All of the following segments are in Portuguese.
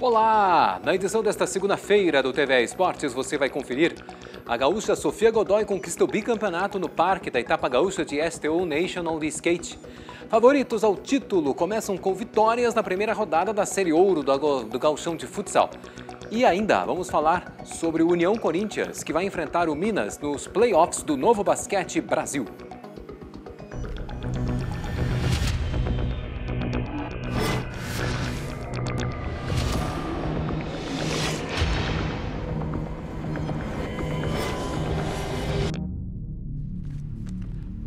Olá! Na edição desta segunda-feira do TV Esportes, você vai conferir. A gaúcha Sofia Godoy conquista o bicampeonato no parque da etapa gaúcha de STO National de Skate. Favoritos ao título começam com vitórias na primeira rodada da Série Ouro do Galchão de Futsal. E ainda vamos falar sobre o União Corinthians, que vai enfrentar o Minas nos playoffs do Novo Basquete Brasil.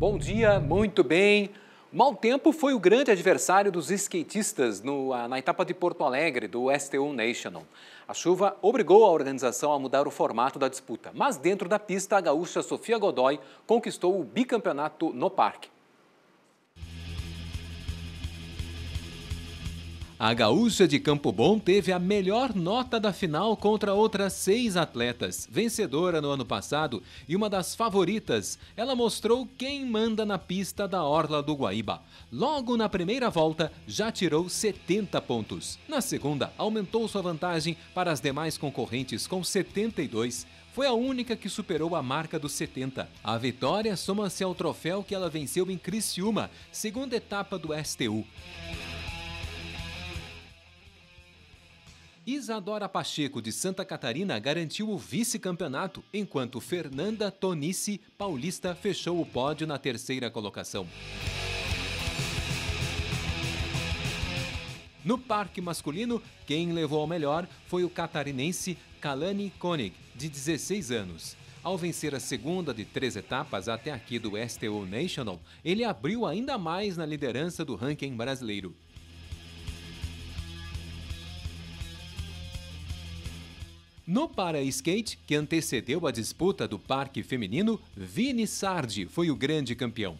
Bom dia, muito bem. Mal Tempo foi o grande adversário dos skatistas no, ah, na etapa de Porto Alegre do STU National. A chuva obrigou a organização a mudar o formato da disputa, mas dentro da pista, a gaúcha Sofia Godoy conquistou o bicampeonato no parque. A gaúcha de Campo Bom teve a melhor nota da final contra outras seis atletas, vencedora no ano passado e uma das favoritas. Ela mostrou quem manda na pista da Orla do Guaíba. Logo na primeira volta, já tirou 70 pontos. Na segunda, aumentou sua vantagem para as demais concorrentes com 72 foi a única que superou a marca dos 70. A vitória soma-se ao troféu que ela venceu em Criciúma, segunda etapa do STU. Isadora Pacheco, de Santa Catarina, garantiu o vice-campeonato, enquanto Fernanda Tonice, paulista, fechou o pódio na terceira colocação. No parque masculino, quem levou ao melhor foi o catarinense Kalani Koenig, de 16 anos. Ao vencer a segunda de três etapas até aqui do STO National, ele abriu ainda mais na liderança do ranking brasileiro. No para skate, que antecedeu a disputa do parque feminino, Vini Sardi foi o grande campeão.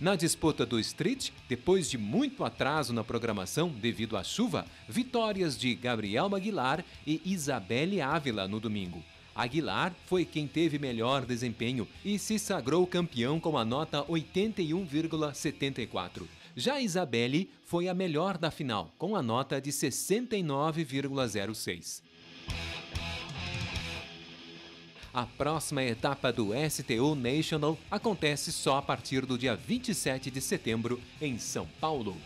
Na disputa do street, depois de muito atraso na programação devido à chuva, vitórias de Gabriel Aguilar e Isabelle Ávila no domingo. Aguilar foi quem teve melhor desempenho e se sagrou campeão com a nota 81,74. Já Isabelle foi a melhor da final, com a nota de 69,06. A próxima etapa do STU National acontece só a partir do dia 27 de setembro, em São Paulo.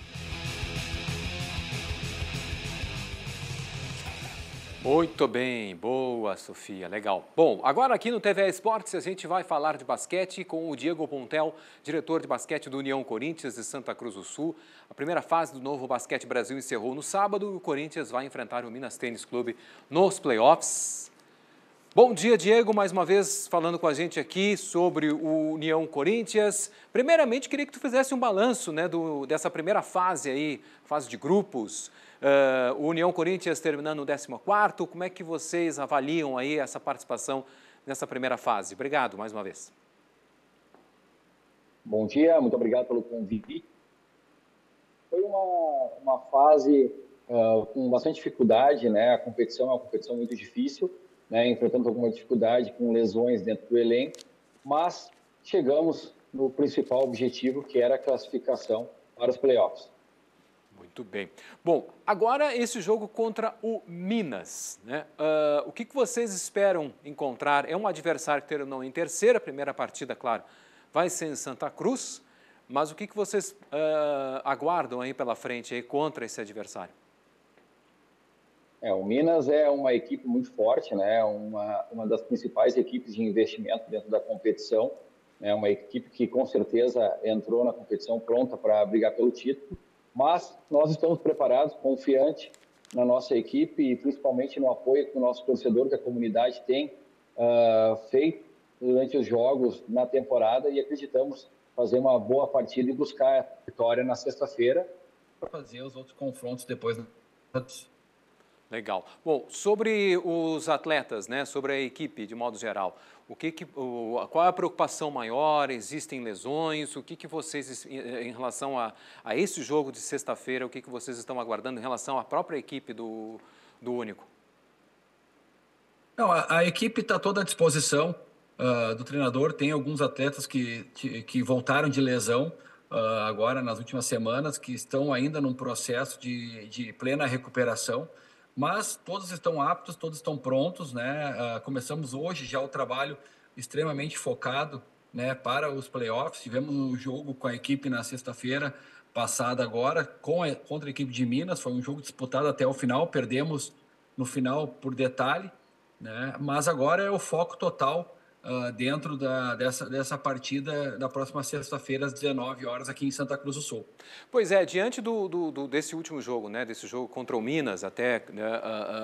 Muito bem, boa Sofia, legal. Bom, agora aqui no TV Esportes a gente vai falar de basquete com o Diego Pontel, diretor de basquete do União Corinthians de Santa Cruz do Sul. A primeira fase do novo Basquete Brasil encerrou no sábado e o Corinthians vai enfrentar o Minas Tênis Clube nos playoffs. Bom dia, Diego, mais uma vez falando com a gente aqui sobre o União Corinthians. Primeiramente, queria que tu fizesse um balanço né, do, dessa primeira fase aí, fase de grupos. Uh, o União Corinthians terminando o 14º, como é que vocês avaliam aí essa participação nessa primeira fase? Obrigado mais uma vez. Bom dia, muito obrigado pelo convite. Foi uma, uma fase uh, com bastante dificuldade, né? A competição é uma competição muito difícil, né, enfrentando alguma dificuldade com lesões dentro do elenco, mas chegamos no principal objetivo, que era a classificação para os playoffs. Muito bem. Bom, agora esse jogo contra o Minas. Né? Uh, o que, que vocês esperam encontrar? É um adversário que não em terceira, primeira partida, claro, vai ser em Santa Cruz. Mas o que, que vocês uh, aguardam aí pela frente aí contra esse adversário? É, o Minas é uma equipe muito forte, né? uma, uma das principais equipes de investimento dentro da competição. É né? uma equipe que, com certeza, entrou na competição pronta para brigar pelo título. Mas nós estamos preparados, confiantes na nossa equipe e principalmente no apoio que o nosso torcedor, que a comunidade tem uh, feito durante os jogos na temporada e acreditamos fazer uma boa partida e buscar a vitória na sexta-feira. Para fazer os outros confrontos depois. Né? Legal. Bom, sobre os atletas, né, sobre a equipe de modo geral, o que, que o, qual é a preocupação maior? Existem lesões? O que, que vocês, em relação a, a esse jogo de sexta-feira, o que, que vocês estão aguardando em relação à própria equipe do, do Único? Não, a, a equipe está toda à disposição uh, do treinador. Tem alguns atletas que, que, que voltaram de lesão, Uh, agora nas últimas semanas que estão ainda num processo de, de plena recuperação. Mas todos estão aptos, todos estão prontos, né? Uh, começamos hoje já o trabalho extremamente focado, né, para os playoffs. Tivemos o um jogo com a equipe na sexta-feira passada agora com a, contra a equipe de Minas, foi um jogo disputado até o final, perdemos no final por detalhe, né? Mas agora é o foco total uh, dentro da, dessa, dessa partida da próxima sexta-feira, às 19 horas, aqui em Santa Cruz do Sul. Pois é, diante do, do, do desse último jogo, né, desse jogo contra o Minas até,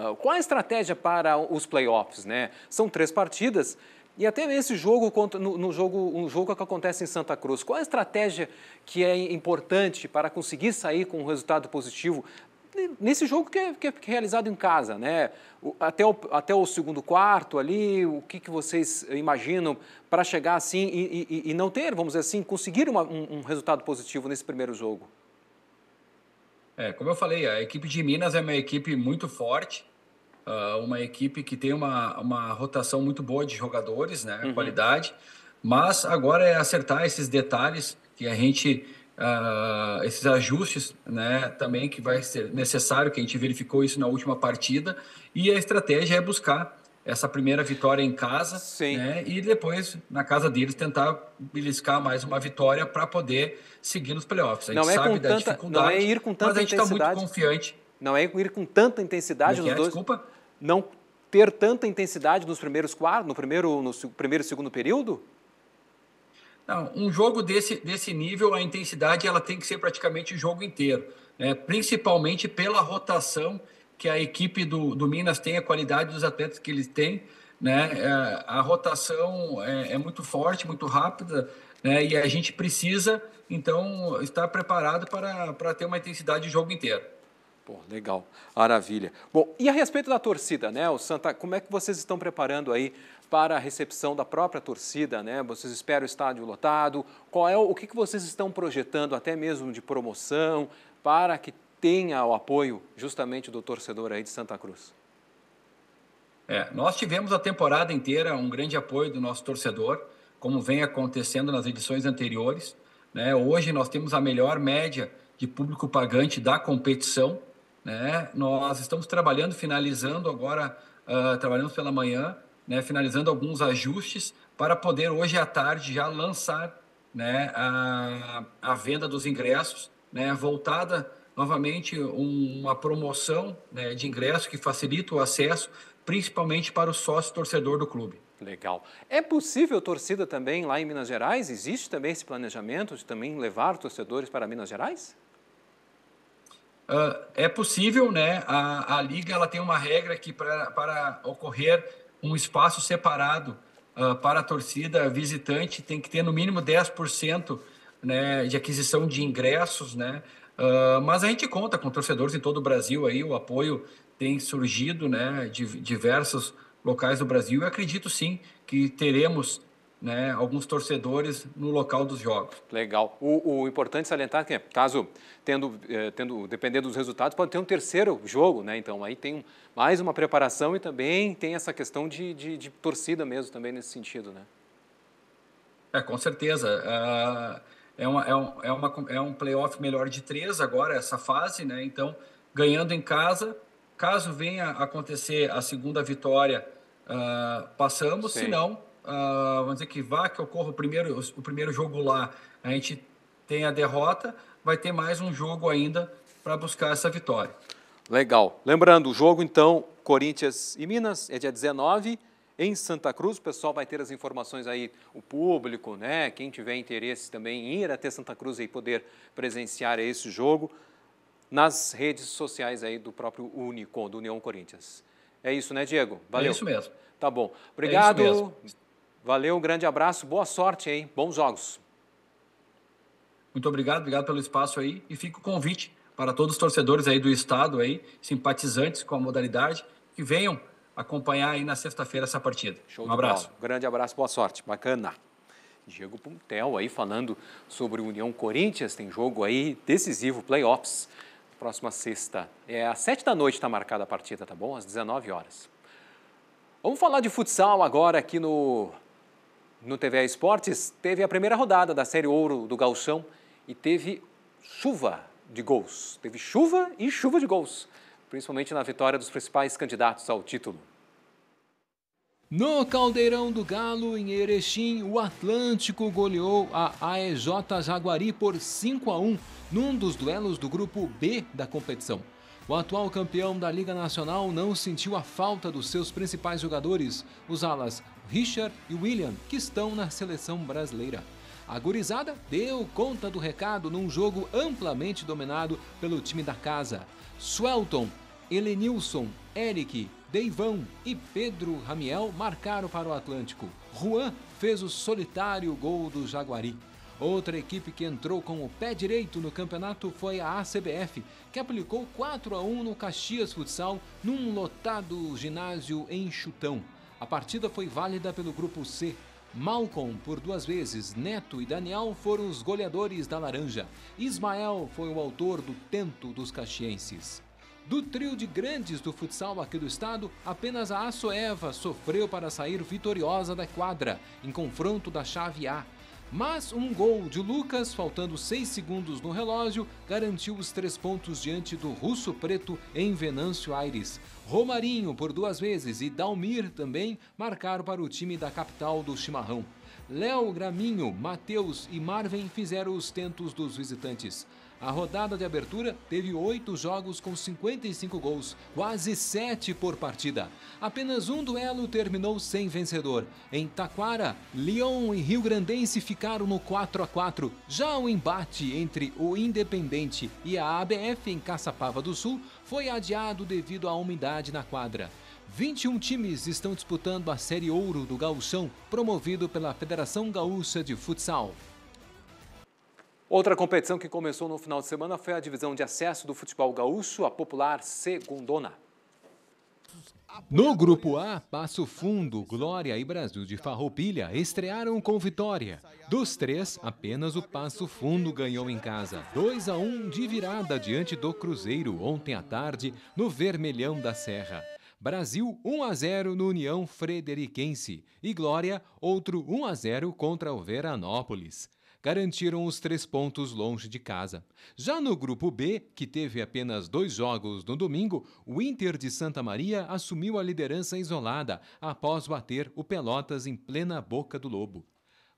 uh, uh, qual a estratégia para os playoffs? Né? São três partidas. E até nesse jogo, no, jogo, um jogo que acontece em Santa Cruz, qual a estratégia que é importante para conseguir sair com um resultado positivo nesse jogo que é, que é realizado em casa, né? Até o, até o segundo quarto ali, o que, que vocês imaginam para chegar assim e, e, e, não ter, vamos dizer assim, conseguir uma, um, um resultado positivo nesse primeiro jogo? É, como eu falei, a equipe de Minas é uma equipe muito forte, ah, uma equipe que tem uma, uma rotação muito boa de jogadores, né? Uhum. Qualidade. Mas agora é acertar esses detalhes que a gente ah, esses ajustes né, também que vai ser necessário, que a gente verificou isso na última partida, e a estratégia é buscar essa primeira vitória em casa né, e depois na casa deles tentar beliscar mais uma vitória para poder seguir nos playoffs. A gente não é sabe é da tanta, dificuldade, não é ir com tanta mas a gente está muito confiante. Não é ir com tanta intensidade nos é, dois. Desculpa? Não ter tanta intensidade nos primeiros quartos, no primeiro, no primeiro e segundo período? Não, um jogo desse, desse nível, a intensidade ela tem que ser praticamente o jogo inteiro, né? principalmente pela rotação que a equipe do, do Minas tem, a qualidade dos atletas que eles têm. Né? É, a rotação é, é, muito forte, muito rápida, né? e a gente precisa, então, estar preparado para, para ter uma intensidade de jogo inteiro. Pô, legal, maravilha. Bom, e a respeito da torcida, né, o Santa, como é que vocês estão preparando aí para a recepção da própria torcida, né? Vocês esperam o estádio lotado? Qual é o, o que, que vocês estão projetando, até mesmo de promoção, para que tenha o apoio justamente do torcedor aí de Santa Cruz? É, nós tivemos a temporada inteira um grande apoio do nosso torcedor, como vem acontecendo nas edições anteriores. Né? Hoje nós temos a melhor média de público pagante da competição. Né? Nós estamos trabalhando, finalizando agora, uh, trabalhamos pela manhã, né, finalizando alguns ajustes para poder hoje à tarde já lançar né, a, a venda dos ingressos, né, voltada novamente um, uma promoção né, de ingresso que facilita o acesso, principalmente para o sócio torcedor do clube. Legal. É possível torcida também lá em Minas Gerais? Existe também esse planejamento de também levar torcedores para Minas Gerais? Uh, é possível, né? A, a liga ela tem uma regra que pra, para ocorrer um espaço separado uh, para a torcida visitante, tem que ter no mínimo 10% né, de aquisição de ingressos, né? Uh, mas a gente conta com torcedores em todo o Brasil aí, o apoio tem surgido, né, de diversos locais do Brasil e acredito sim que teremos né, alguns torcedores no local dos jogos. Legal. O, o importante salientar que, caso tendo, eh, tendo, dependendo dos resultados, pode ter um terceiro jogo, né? Então aí tem mais uma preparação e também tem essa questão de, de, de, torcida mesmo também nesse sentido, né? É, com certeza. Ah, é, uma, é, um, é, uma, é um playoff melhor de três agora, essa fase, né? Então, ganhando em casa, caso venha acontecer a segunda vitória, uh, passamos, se não, uh, vamos dizer que vá que ocorra o primeiro, o primeiro jogo lá, a gente tem a derrota, vai ter mais um jogo ainda para buscar essa vitória. Legal. Lembrando, o jogo então, Corinthians e Minas, é dia 19 em Santa Cruz. O pessoal vai ter as informações aí, o público, né? Quem tiver interesse também em ir até Santa Cruz e poder presenciar esse jogo nas redes sociais aí do próprio Unicom, do União Corinthians. É isso, né, Diego? Valeu. É isso mesmo. Tá bom. É Obrigado. É Valeu, um grande abraço, boa sorte, hein? Bons jogos. Muito obrigado, obrigado pelo espaço aí e fica o convite para todos os torcedores aí do estado aí, simpatizantes com a modalidade, que venham acompanhar aí na sexta-feira essa partida. Show um abraço. Um Grande abraço, boa sorte. Bacana. Diego Puntel aí falando sobre o União Corinthians, tem jogo aí decisivo, playoffs, próxima sexta. É às sete da noite está marcada a partida, tá bom? Às 19 horas. Vamos falar de futsal agora aqui no no TVA Esportes, teve a primeira rodada da Série Ouro do Galchão e teve chuva de gols. Teve chuva e chuva de gols, principalmente na vitória dos principais candidatos ao título. No Caldeirão do Galo, em Erechim, o Atlântico goleou a AEJ Jaguari por 5 a 1 num dos duelos do grupo B da competição. O atual campeão da Liga Nacional não sentiu a falta dos seus principais jogadores, os alas Richard e William, que estão na seleção brasileira. A gurizada deu conta do recado num jogo amplamente dominado pelo time da casa. Swelton, Helenilson, Eric, Deivão e Pedro Ramiel marcaram para o Atlântico. Juan fez o solitário gol do Jaguari. Outra equipe que entrou com o pé direito no campeonato foi a ACBF, que aplicou 4 a 1 no Caxias Futsal num lotado ginásio em Chutão. A partida foi válida pelo grupo C. Malcolm, por duas vezes, Neto e Daniel foram os goleadores da laranja. Ismael foi o autor do tento dos caxienses. Do trio de grandes do futsal aqui do estado, apenas a Assoeva sofreu para sair vitoriosa da quadra, em confronto da chave A. Mas um gol de Lucas, faltando seis segundos no relógio, garantiu os três pontos diante do Russo Preto em Venâncio Aires. Romarinho, por duas vezes, e Dalmir também marcaram para o time da capital do Chimarrão. Léo Graminho, Matheus e Marvin fizeram os tentos dos visitantes. A rodada de abertura teve oito jogos com 55 gols, quase sete por partida. Apenas um duelo terminou sem vencedor. Em Taquara, Lyon e Rio Grandense ficaram no 4 a 4. Já o embate entre o Independente e a ABF em Caçapava do Sul foi adiado devido à umidade na quadra. 21 times estão disputando a Série Ouro do Gaúcho promovido pela Federação Gaúcha de Futsal. Outra competição que começou no final de semana foi a divisão de acesso do futebol gaúcho, a popular Segundona. No grupo A, Passo Fundo, Glória e Brasil de Farroupilha estrearam com vitória. Dos três, apenas o Passo Fundo ganhou em casa, 2 a 1 de virada diante do Cruzeiro ontem à tarde no Vermelhão da Serra. Brasil 1 a 0 no União Frederiquense e Glória outro 1 a 0 contra o Veranópolis garantiram os três pontos longe de casa. Já no grupo B, que teve apenas dois jogos no domingo, o Inter de Santa Maria assumiu a liderança isolada após bater o Pelotas em plena boca do lobo.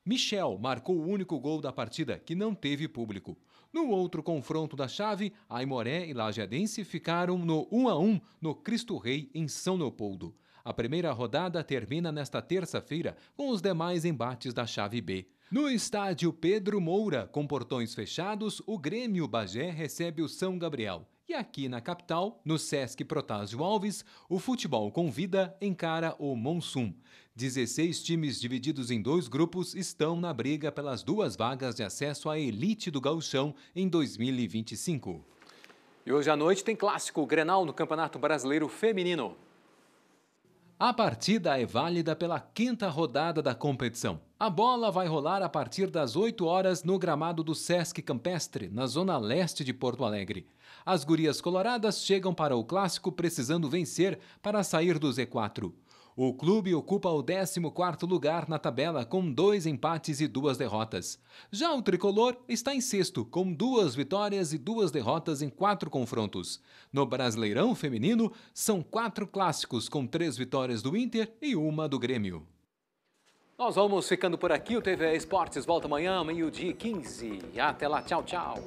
Michel marcou o único gol da partida que não teve público. No outro confronto da chave, Aimoré e Lajeadense ficaram no 1 a 1 no Cristo Rei em São Leopoldo. A primeira rodada termina nesta terça-feira com os demais embates da chave B. No estádio Pedro Moura, com portões fechados, o Grêmio Bagé recebe o São Gabriel. E aqui na capital, no Sesc Protásio Alves, o futebol com vida encara o Monsum. 16 times divididos em dois grupos estão na briga pelas duas vagas de acesso à elite do gauchão em 2025. E hoje à noite tem clássico Grenal no Campeonato Brasileiro Feminino. A partida é válida pela quinta rodada da competição. A bola vai rolar a partir das 8 horas no gramado do Sesc Campestre, na zona leste de Porto Alegre. As gurias coloradas chegam para o clássico precisando vencer para sair do Z4. O clube ocupa o 14º lugar na tabela com dois empates e duas derrotas. Já o tricolor está em sexto com duas vitórias e duas derrotas em quatro confrontos. No Brasileirão feminino são quatro clássicos com três vitórias do Inter e uma do Grêmio. Nós vamos ficando por aqui. O TV Esportes volta amanhã, meio-dia 15. Até lá, tchau, tchau.